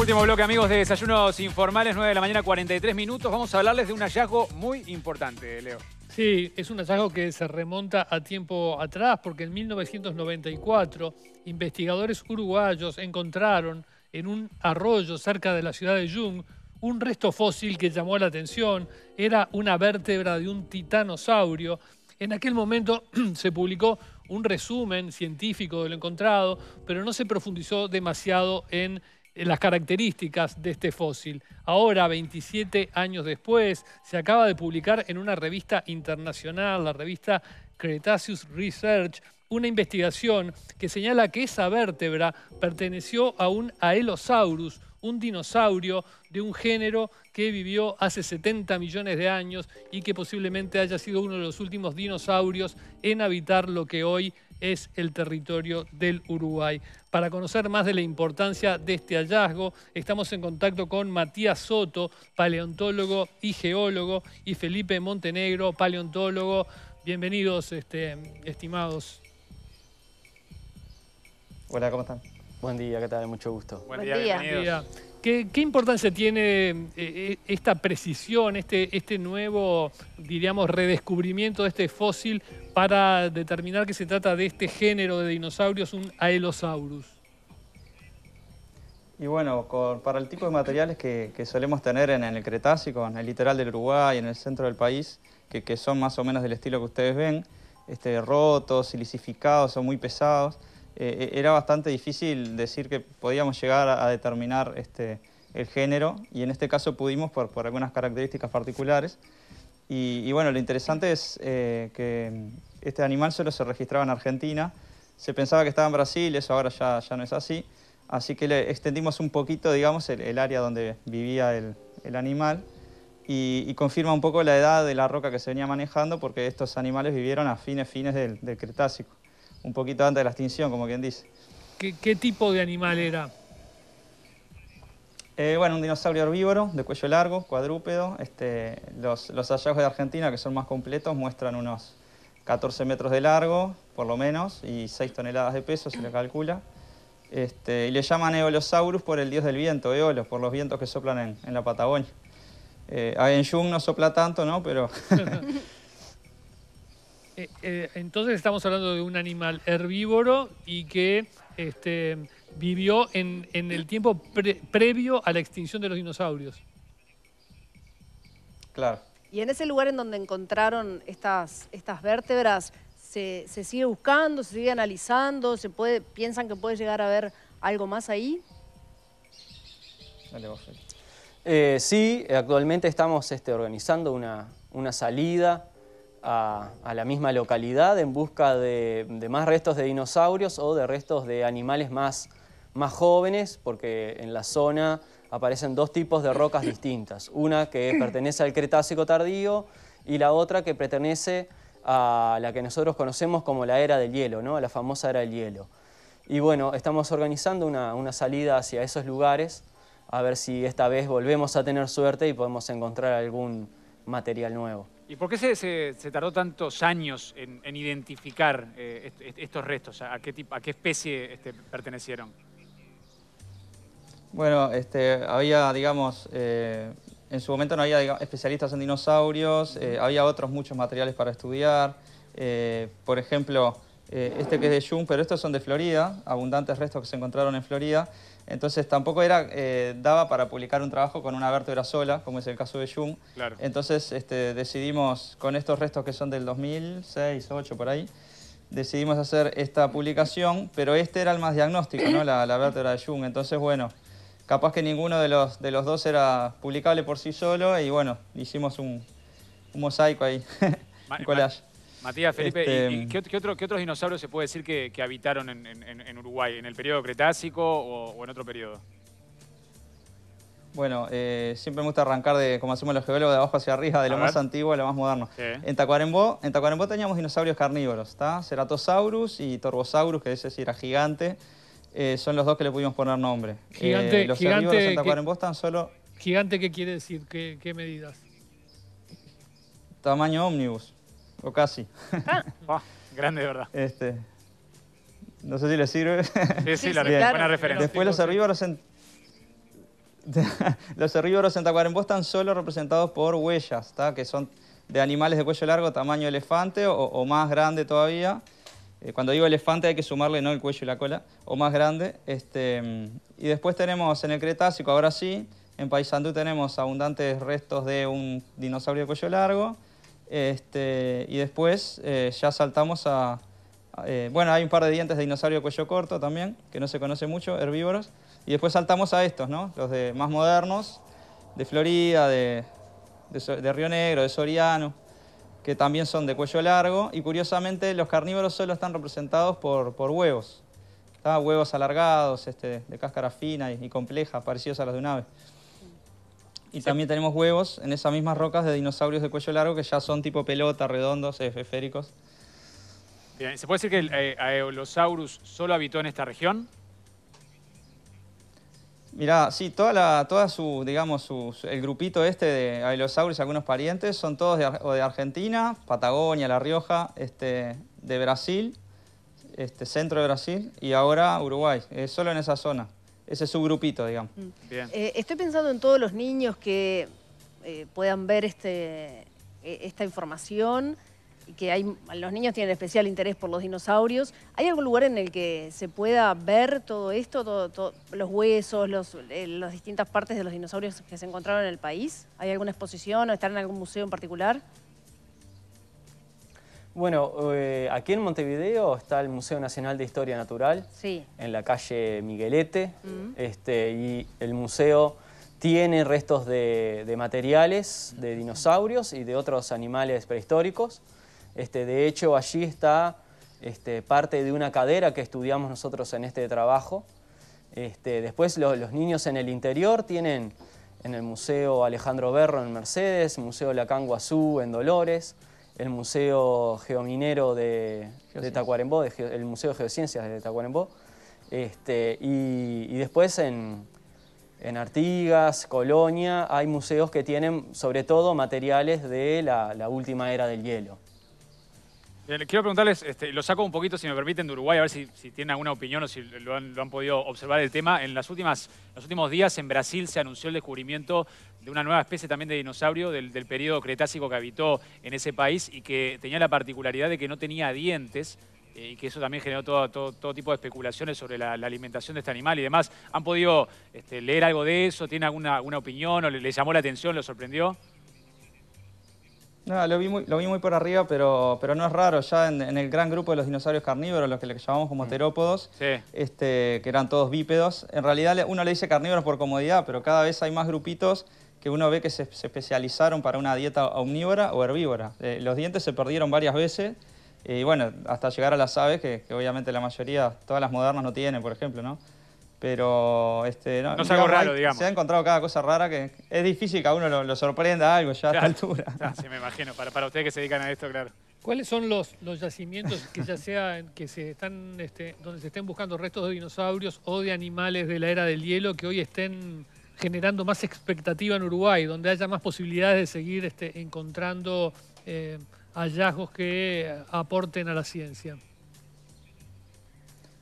Último bloque, amigos de Desayunos Informales, 9 de la mañana, 43 minutos. Vamos a hablarles de un hallazgo muy importante, Leo. Sí, es un hallazgo que se remonta a tiempo atrás, porque en 1994 investigadores uruguayos encontraron en un arroyo cerca de la ciudad de Jung un resto fósil que llamó la atención. Era una vértebra de un titanosaurio. En aquel momento se publicó un resumen científico de lo encontrado, pero no se profundizó demasiado en eh, las características de este fósil. Ahora, 27 años después, se acaba de publicar en una revista internacional, la revista Cretaceous Research, una investigación que señala que esa vértebra perteneció a un Aelosaurus, un dinosaurio de un género que vivió hace 70 millones de años y que posiblemente haya sido uno de los últimos dinosaurios en habitar lo que hoy es el territorio del Uruguay. Para conocer más de la importancia de este hallazgo, estamos en contacto con Matías Soto, paleontólogo y geólogo, y Felipe Montenegro, paleontólogo. Bienvenidos, este, estimados. Hola, ¿cómo están? Buen día, ¿qué tal? Mucho gusto. Buen, día, ¿Qué, importancia tiene eh, eh, esta precisión, este, este, nuevo, diríamos, redescubrimiento de este fósil para determinar que se trata de este género de dinosaurios, un Aelosaurus? Y bueno, para el tipo de materiales que, solemos tener en el Cretácico, en el litoral del Uruguay, en el centro del país, que, son más o menos del estilo que ustedes ven, este, rotos, silicificados, son muy pesados, eh, eh, era bastante difícil decir que podíamos llegar a, determinar este, el género y en este caso pudimos por, por algunas características particulares. Y, bueno, lo interesante es eh, que este animal solo se registraba en Argentina, se pensaba que estaba en Brasil, eso ahora ya, ya no es así, así que le extendimos un poquito, digamos, el, área donde vivía el, animal y, confirma un poco la edad de la roca que se venía manejando porque estos animales vivieron a fines, fines del Cretácico un poquito antes de la extinción, como quien dice. ¿Qué, tipo de animal era? Eh, bueno, un dinosaurio herbívoro de cuello largo, cuadrúpedo. Este, los, hallazgos de Argentina, que son más completos, muestran unos 14 metros de largo, por lo menos, y 6 toneladas de peso, se le calcula. Este, y le llaman Eolosaurus por el dios del viento, Eolos, por los vientos que soplan en, la Patagonia. Eh, en Jung no sopla tanto, ¿no? Pero Eh, eh, entonces estamos hablando de un animal herbívoro y que este, vivió en, el tiempo previo a la extinción de los dinosaurios. Claro. Y en ese lugar en donde encontraron estas, estas vértebras, se, sigue buscando, se sigue analizando, se puede, piensan que puede llegar a haber algo más ahí. Dale, eh, sí, actualmente estamos este, organizando una salida a, la misma localidad en busca de, más restos de dinosaurios o de restos de animales más, jóvenes, porque en la zona aparecen dos tipos de rocas distintas, una que pertenece al Cretácico tardío y la otra que pertenece a la que nosotros conocemos como la era del hielo, ¿no? la famosa era del hielo. Y bueno, estamos organizando una salida hacia esos lugares, a ver si esta vez volvemos a tener suerte y podemos encontrar algún material nuevo. ¿Y por qué se, tardó tantos años en, identificar eh, estos restos? ¿A qué, especie este, pertenecieron? Bueno, este, había, digamos, eh, en su momento no había especialistas en dinosaurios, eh, había otros muchos materiales para estudiar. por ejemplo, este que es de Jung, pero estos son de Florida, abundantes restos que se encontraron en Florida. Entonces tampoco era, eh, daba para publicar un trabajo con una vértebra sola, como es el caso de Jung. Entonces este, decidimos, con estos restos que son del 2006, 2008, por ahí, decidimos hacer esta publicación, pero este era el más diagnóstico, ¿no? la, vértebra de Jung. Entonces, bueno, capaz que ninguno de los, de los dos era publicable por sí solo y bueno, hicimos un, un mosaico ahí, un collage. Matías, Felipe, este, qué, otro, otros dinosaurios se puede decir que, habitaron en, Uruguay? ¿En el periodo Cretácico o, en otro periodo? Bueno, eh, siempre me gusta arrancar de, como hacemos los geólogos, de abajo hacia arriba, de lo más antiguo a lo más moderno. En, Tacuarembó, en teníamos dinosaurios carnívoros, ¿está? Ceratosaurus y Torbosaurus, que es decir, era gigante. Eh, son los dos que le pudimos poner nombre. Gigante, eh, los gigante, en Tacuarembó están solo... ¿Gigante qué quiere decir? qué medidas? Tamaño ómnibus o casi. Ah, ah, grande, verdad. Este, no sé si le sirve. Sí, sí, la referencia. Después los herbívoros, en... los herbívoros en Tacuarembó están solo representados por huellas, que son de animales de cuello largo, tamaño elefante o, más grande todavía. Eh, cuando digo elefante hay que sumarle no el cuello y la cola, o más grande. Este, y después tenemos en el Cretácico, ahora sí, en Paysandú tenemos abundantes restos de un dinosaurio de cuello largo, este, y después eh, ya saltamos a... Eh, bueno, hay un par de dientes de dinosaurio cuello corto también, que no se conoce mucho, herbívoros. Y después saltamos a estos, ¿no? Los de más modernos, de Florida, de, de, Río Negro, de Soriano, que también son de cuello largo. Y curiosamente los carnívoros solo están representados por, huevos. Huevos alargados, este, de cáscara fina y, y compleja, parecidos a los de un ave. Y también tenemos huevos en esas mismas rocas de dinosaurios de cuello largo que ya son tipo pelota, redondos, e- esféricos. ¿se puede decir que el eh, Aeolosaurus solo habitó en esta región? Mirá, sí, toda, la, toda su, digamos, su, el grupito este de Aeolosaurus y algunos parientes son todos de, Argentina, Patagonia, La Rioja, este, de Brasil, este, centro de Brasil y ahora Uruguay, solo en esa zona ese es su grupito, digamos. Mm. Eh, estoy pensando en todos los niños que eh, puedan ver este, eh, esta información, que hay, los niños tienen especial interés por los dinosaurios. ¿Hay algún lugar en el que se pueda ver todo esto, los huesos, las distintas partes de los dinosaurios que se encontraron en el país? ¿Hay alguna exposición o estar en algún museo en particular? Bueno, eh, aquí en Montevideo está el Museo Nacional de Historia Natural, en la calle Miguelete, mm. este, y el museo tiene restos de, materiales de dinosaurios y de otros animales prehistóricos. Este, de hecho, allí está este, parte de una cadera que estudiamos nosotros en este trabajo. después los niños en el interior tienen en el Museo Alejandro Berro en Mercedes, Museo Lacanguazú en Dolores, el Museo Geominero de, de Tacuarembó, el Museo de Geociencias de Tacuarembó, este, y, después en, Artigas, Colonia, hay museos que tienen sobre todo materiales de la, última era del hielo. Eh, quiero preguntarles, este, lo saco un poquito, si me permiten, de Uruguay, a ver si, si tienen alguna opinión o si lo han, podido observar el tema. En las últimas, los últimos días en Brasil se anunció el descubrimiento de una nueva especie también de dinosaurio del, del periodo cretácico que habitó en ese país y que tenía la particularidad de que no tenía dientes, eh, y que eso también generó todo, todo, tipo de especulaciones sobre la, alimentación de este animal y demás. ¿Han podido este, leer algo de eso? tiene alguna, alguna opinión? ¿O le, llamó la atención? ¿Lo sorprendió? No, lo vi muy, lo vi muy por arriba, pero, pero no es raro. Ya en, el gran grupo de los dinosaurios carnívoros, los que le llamamos como mm. terópodos, este, que eran todos bípedos, en realidad uno le dice carnívoros por comodidad, pero cada vez hay más grupitos que uno ve que se, especializaron para una dieta omnívora o herbívora. Eh, los dientes se perdieron varias veces eh, y bueno, hasta llegar a las aves, que, obviamente la mayoría, todas las modernas no tienen, por ejemplo, ¿no? Pero este, no, es algo raro, digamos. Se ha encontrado cada cosa rara que es difícil que a uno lo, sorprenda algo ya a esta altura. Ah, sí, me imagino, para, ustedes que se dedican a esto, claro. ¿Cuáles son los, los yacimientos que ya sea que se están, este, donde se estén buscando restos de dinosaurios o de animales de la era del hielo que hoy estén generando más expectativa en Uruguay, donde haya más posibilidades de seguir este, encontrando eh, hallazgos que eh, aporten a la ciencia.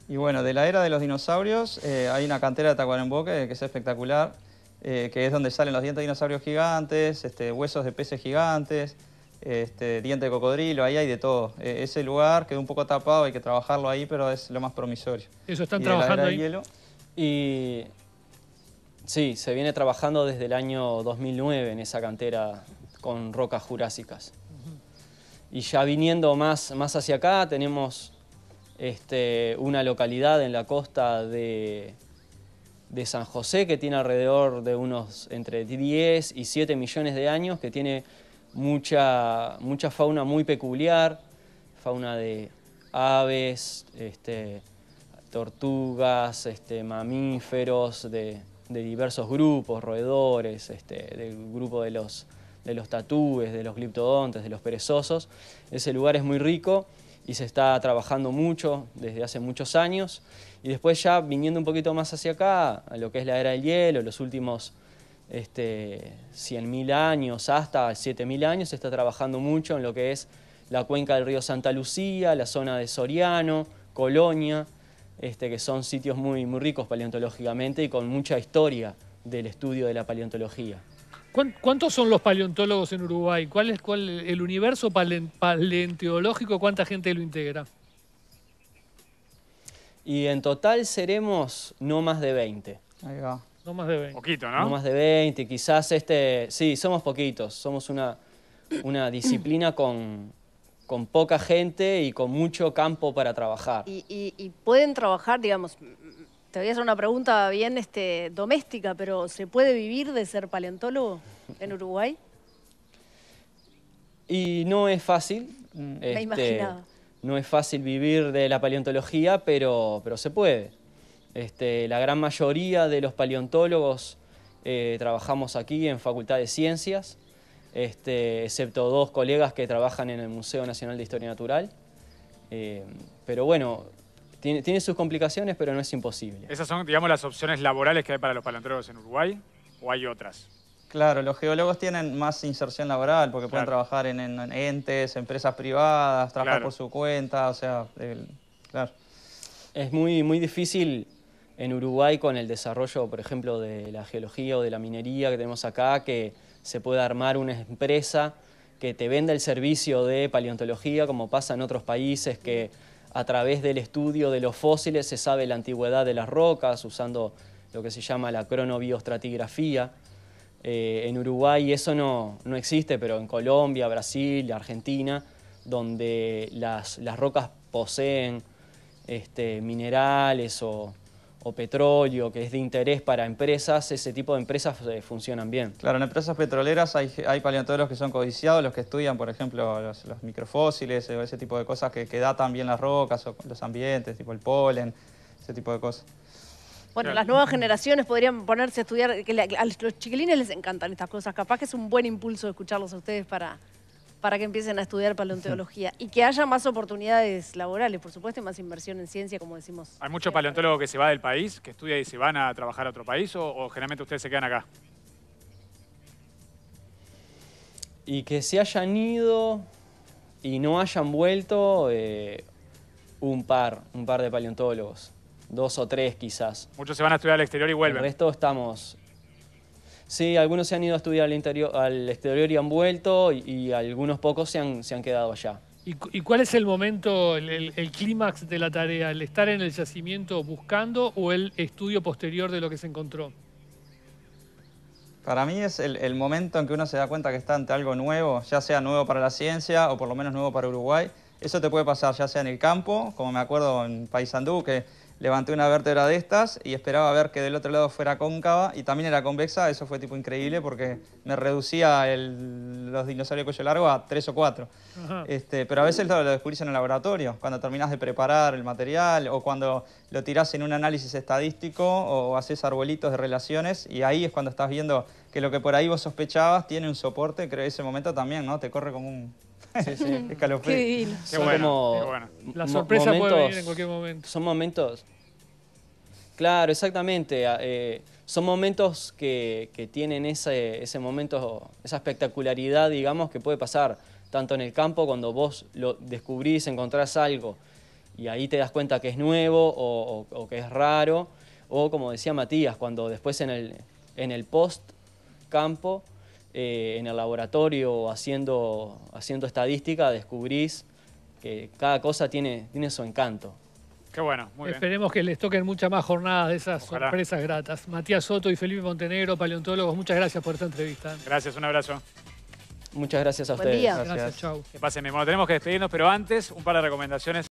Y bueno, de la era de los dinosaurios eh, hay una cantera de Tacuarembó que, es espectacular, que es donde salen los dientes de dinosaurios gigantes, este, huesos de peces gigantes, este, dientes de cocodrilo, ahí hay de todo. E-, ese lugar quedó un poco tapado, hay que trabajarlo ahí, pero es lo más promisorio. Eso están trabajando ahí. y Sí, se viene trabajando desde el año 2009 en esa cantera con rocas jurásicas. Y ya viniendo más, más hacia acá tenemos este, una localidad en la costa de, de San José que tiene alrededor de unos entre 10 y 7 millones de años, que tiene mucha, mucha fauna muy peculiar, fauna de aves, este, tortugas, este, mamíferos, de, de diversos grupos, roedores, este, del grupo de los, de los tatúes, de los gliptodontes, de los perezosos. Ese lugar es muy rico y se está trabajando mucho desde hace muchos años. Y después ya viniendo un poquito más hacia acá, a lo que es la era del hielo, los últimos este, 100.000 años hasta 7.000 años, se está trabajando mucho en lo que es la cuenca del río Santa Lucía, la zona de Soriano, Colonia, este, que son sitios muy, muy ricos paleontológicamente y con mucha historia del estudio de la paleontología. ¿Cuántos son los paleontólogos en Uruguay? ¿Cuál es cuál, el universo paleontológico? ¿Cuánta gente lo integra? Y en total seremos no más de 20. No más de 20. Poquito, ¿no? No más de 20. Quizás este... Sí, somos poquitos. Somos una disciplina con, con poca gente y con mucho campo para trabajar. Y, pueden trabajar, digamos, te voy a hacer una pregunta bien este, doméstica, pero ¿se puede vivir de ser paleontólogo en Uruguay? Y no es fácil. Mm, este, me he imaginaba. No es fácil vivir de la paleontología, pero, se puede. Este, la gran mayoría de los paleontólogos eh, trabajamos aquí en Facultad de Ciencias. Este, excepto dos colegas que trabajan en el Museo Nacional de Historia Natural. Eh, pero bueno, tiene, sus complicaciones, pero no es imposible. ¿Esas son, digamos, las opciones laborales que hay para los paleontólogos en Uruguay o hay otras? Claro, los geólogos tienen más inserción laboral porque pueden trabajar en, entes, empresas privadas, trabajar por su cuenta, o sea, claro. Es muy, muy difícil en Uruguay con el desarrollo, por ejemplo, de la geología o de la minería que tenemos acá, que se puede armar una empresa que te venda el servicio de paleontología, como pasa en otros países, que a través del estudio de los fósiles se sabe la antigüedad de las rocas, usando lo que se llama la cronobiostratigrafía. Eh, en Uruguay eso no, existe, pero en Colombia, Brasil, Argentina, donde las, las rocas poseen este, minerales o o petróleo, que es de interés para empresas, ese tipo de empresas eh, funcionan bien. Claro, en empresas petroleras hay, hay paleontólogos que son codiciados, los que estudian, por ejemplo, los, microfósiles o eh, ese tipo de cosas que, que, datan bien las rocas o los ambientes, tipo el polen, ese tipo de cosas. Bueno, las nuevas generaciones podrían ponerse a estudiar, que a los chiquilines les encantan estas cosas, capaz que es un buen impulso escucharlos a ustedes para, para que empiecen a estudiar paleontología y que haya más oportunidades laborales, por supuesto, y más inversión en ciencia, como decimos. ¿Hay muchos paleontólogos que se va del país, que estudia y se van a trabajar a otro país o, generalmente ustedes se quedan acá? Y que se hayan ido y no hayan vuelto eh, un par, un par de paleontólogos, dos o tres quizás. Muchos se van a estudiar al exterior y vuelven. Por esto estamos Sí, algunos se han ido a estudiar al, interior, al exterior y han vuelto y, algunos pocos se han, quedado allá. ¿Y, cuál es el momento, el, clímax de la tarea? ¿El estar en el yacimiento buscando o el estudio posterior de lo que se encontró? Para mí es el, el, momento en que uno se da cuenta que está ante algo nuevo, ya sea nuevo para la ciencia o por lo menos nuevo para Uruguay. Eso te puede pasar ya sea en el campo, como me acuerdo en Paysandú, que levanté una vértebra de estas y esperaba ver que del otro lado fuera cóncava y también era convexa, eso fue tipo increíble porque me reducía los dinosaurios de cuello largo a tres o cuatro. Este, pero a veces lo, lo, descubrís en el laboratorio, cuando terminas de preparar el material o cuando lo tirás en un análisis estadístico o haces arbolitos de relaciones y ahí es cuando estás viendo que lo que por ahí vos sospechabas tiene un soporte, creo que ese momento también, ¿no? Te corre como un, Sí, sí. Qué bueno, bueno. La sorpresa puede venir en cualquier momento. Son momentos... Claro, exactamente. Eh, son momentos que, tienen ese, momento, esa espectacularidad, digamos, que puede pasar tanto en el campo cuando vos lo descubrís, encontrás algo y ahí te das cuenta que es nuevo o, que es raro, o como decía Matías, cuando después en el, en el post campo eh, en el laboratorio haciendo, haciendo estadística, descubrís que cada cosa tiene, tiene su encanto. Qué bueno, Esperemos que les toquen muchas más jornadas de esas sorpresas gratas. Matías Soto y Felipe Montenegro, paleontólogos, muchas gracias por esta entrevista. Gracias, un abrazo. Muchas gracias a ustedes. Gracias, gracias Que pasen mi Bueno, tenemos que despedirnos, pero antes, un par de recomendaciones.